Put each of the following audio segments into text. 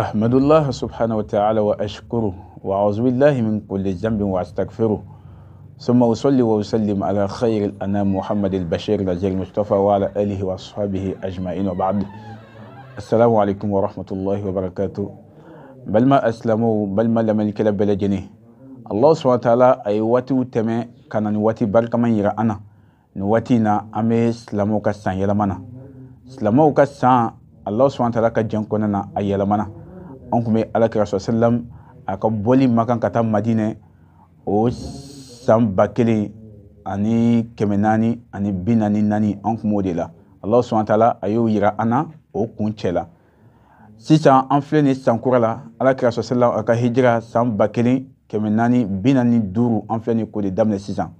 أحمد الله سبحانه وتعالى وأشكره وأعوذ بالله من كل ذنب وأستغفره ثم أصلي وأسلم على خير الأنام محمد البشير الأجير المصطفى وعلى آله وأصحابه أجمعين وبعد السلام عليكم ورحمة الله وبركاته بل ما أسلموا بل ما لم يكن بلجني الله سبحانه وتعالى أي واتي وتم كان نواتي بركة من يرى أنا نواتينا أمي سلموك كسان يلمنا سلموك كسان الله سبحانه وتعالى كجنكونا أي يلمنا Ankume ala kiraswa selam akon boli makan katan madine ou san bakele ane kemen nani ane binani nani ankumode la. Allah sou anta la ayo yira ana ou kounche la. Sisa anflene san kura la ala kiraswa selam akon hijra san bakele kemen nani binani duru anflene kode damne sisa.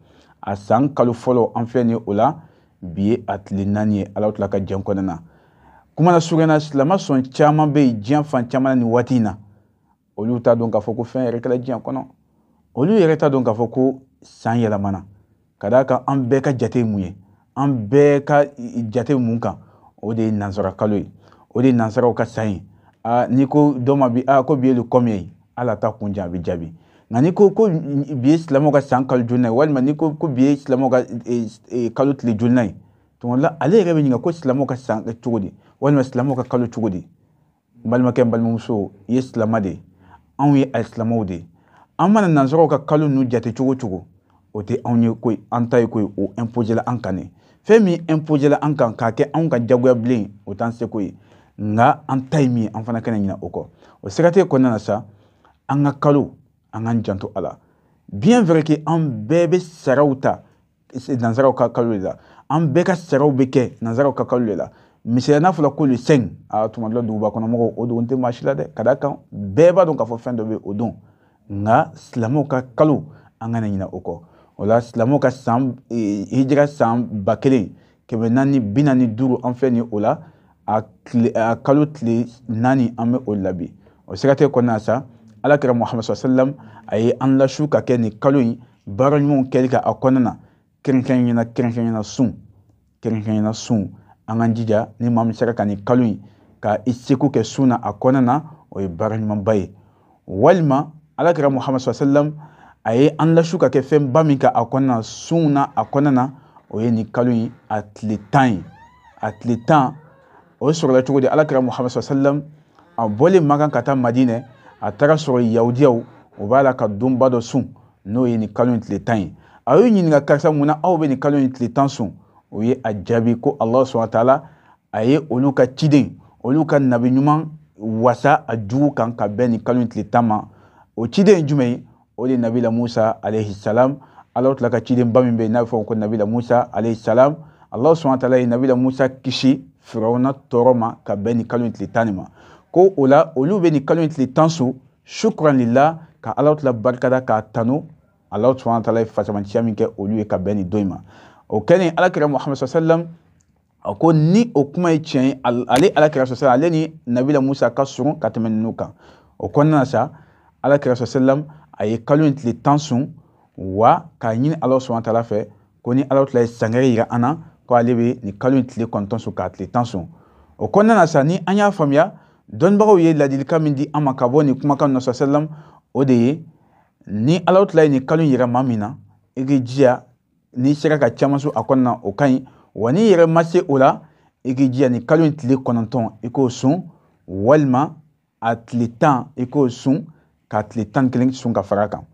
A san kalou folo anflene ou la biye atli nani ala outlaka djanko dana. kuma na na silama sɔn caman bɛ yen diɲɛ fan caman na nin waati in na olu t'a dɔn k'a fɔ ko fɛn yɛrɛ kɛra diɲɛ kɔnɔ olu yɛrɛ t'a dɔn k'a fɔ ko san yɛlɛmana ka d'a kan an bɛɛ ka jate ye mun ye an bɛɛ ka jate mun kan o de ye nansara kalo ye o de ye nansaraw ka san ye aa n'i ko dɔ ma bi aa ko bi ye le kɔmi ye ala ta kun jan a bɛ jaabi nka n'i ko ko bi ye silamɛw ka san kalo joli na ye walima n'i ko ko bi ye silamɛw ka e, e, kalo tile joli ye tuma dɔ la ale yɛrɛ bɛ ɲininka ko silamɛw ka san cogo di walima silamɛw ka kalo cogo di balimakɛ n balimamuso i ye silama de anw ye alisilamɛw de an mana nansaraw ka kalo nu jate cogo cogo o tɛ anw ye koyi an ta ye koyi o impozela an kan ne fɛn min impozela an kan k'a kɛ anw ka jagoya bilen o t'an seko ye nka an ta ye min ye an fana kana ɲina o kɔ o sɛgɛtigɛ kɔnɔna na sa an ka kalo an k'an janto a la bien vrai que an bɛɛ bɛ saraw ta nansaraw ka kalo de la an bɛɛ ka saraw bɛ kɛ nansaraw ka kalo de la misaliya n'a fɔra ko le seng a tuma dɔ e, la duguba kɔnɔmɔgɔw o don n tɛ maa si la dɛ ka d'a kan bɛɛ b'a dɔn k'a fɔ fɛn dɔ bɛ o don nka silamɛw ka kalo an kana ɲina o kɔ o la silamɛw ka san hijira san ba kelen kɛmɛ naani bi naani duuru an filɛ nin o la a tile a kalo tile naani an bɛ o de la bi o sɛgɛtɛ kɔnɔna sa alakira muhamadu sallam a ye an lasu ka kɛ nin kalo in baara ɲumanw kɛli ka a kɔnɔna na kɛrɛnkɛrɛnnenya kɛrɛnkɛrɛnnenya sun kɛrɛnkɛrɛnnenya sun an k'an jija ni maa min sera ka nin kalo in ka i seko kɛ sun na a kɔnɔna na o ye baara ɲumanba ye walima alakira muhamadu sallam a ye an lasu ka kɛ fɛn min ka a kɔnɔna na sun na a kɔnɔna na o ye nin kalo in a tile tan ye a tile tan o sɔrɔla cogo di alakira muhamadu sallam a bɔlen makan ka taa madinɛ a taara sɔrɔ yahudiyaw o b'a la ka donba dɔ sun n'o ye nin kalo in tile tan ye a y'u ɲininka karisa mun na aw bɛ nin kalo in tile tan sun o ye a jaabi ko alahu subahana taala a ye olu ka ciden olu ka nabi ɲuman wasa a jugu kan ka bɛn nin kalo in tile tan ma o ciden ye jumɛn ye o de ye nabila musa alayhi salam alahu tila ka cidenba min bɛ yen n'a bɛ fɔ o ko nabila musa alayhi salam alahu subahana taala ye nabila musa kisi firawuna tɔɔrɔ ma ka bɛn nin kalo tile tan nin ma ko o la olu bɛ nin kalo tile tan so sukuran lila ka alahu tila barikada k'a tanu alahu subahana taala ye fasamaciya min kɛ olu ye ka bɛn nin don in ma. o kɛlen alakira muhamadu sallam a ko ni o kuma ye tiɲɛ ye ale alakira sallam ale ni nabila musa ka surun ka tɛmɛ ninnu kan o kɔnɔna na sa alakira sallam a ye kalo in tile tan sun wa k'a ɲini ala sɔn ta fɛ ko ni ala tila ye sangɛrɛ yira an na ko ale bɛ nin kalo in tile kɔnɔntɔn sun k'a tile tan sun o kɔnɔna na sa ni an y'a faamuya dɔnnibagaw ye ladilikan min di an ma ka bɔ nin kumakan nasa sallam o de ye ni ala tila ye nin kalo in yira maa min na i k'i jija n'i sera ka caman so a kɔnɔna o ka ɲi wa n'i yɛrɛ ma se o la i k'i jija nin kalo in tile kɔnɔntɔn i k'o sun walima a tile tan i k'o sun ka tile tan ni kelen sun ka fara a kan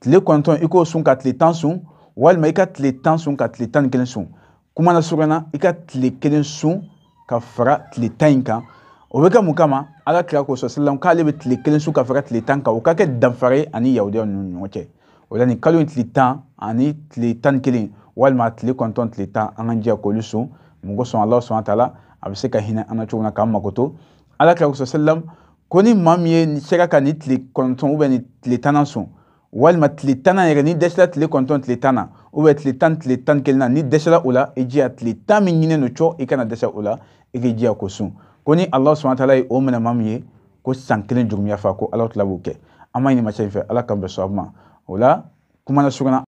tile kɔnɔntɔn i k'o sun ka tile tan sun walima i ka tile tan sun ka tile tan ni kelen sun kuma na surunyana i ka tile kelen sun ka fara tile tan in kan o bɛ kɛ mun kama ala kira ko sɔ sɛlɛm k'ale bɛ tile kelen sun ka fara tile tan kan o ka kɛ danfara ye ani yahudiya ninnu ni ɲɔgɔn cɛ o la nin kalo in tile tan ani tile tan ni kelen walima tile kɔnɔntɔn tile tan an k'an jija k'olu sun mun kosɔn ala sɔnna ta la a bɛ se ka hinɛ an na cogo min na k'an mako to ala kira ko sɛlɛm ko ni maa min ye sera ka nin tile kɔnɔntɔn ubiyɛn nin tile tan na sun walima tile tan na yɛrɛ ni dɛsɛra tile kɔnɔntɔn tile tan na ubiyɛn tile tan tile tan ni kelen na ni dɛsɛra o la i jija tile tan min ɲininen no cɔ i kana dɛsɛ o la i k'i jija k'o sun ko ni ala sɔnna ta la ye o minɛ maa min ye ko san kelen jurumiya fa ko ala tila b'o kɛ an b'a ɲini masa in fɛ ala k'an bɛn sɔn a ma o la kuma na surunya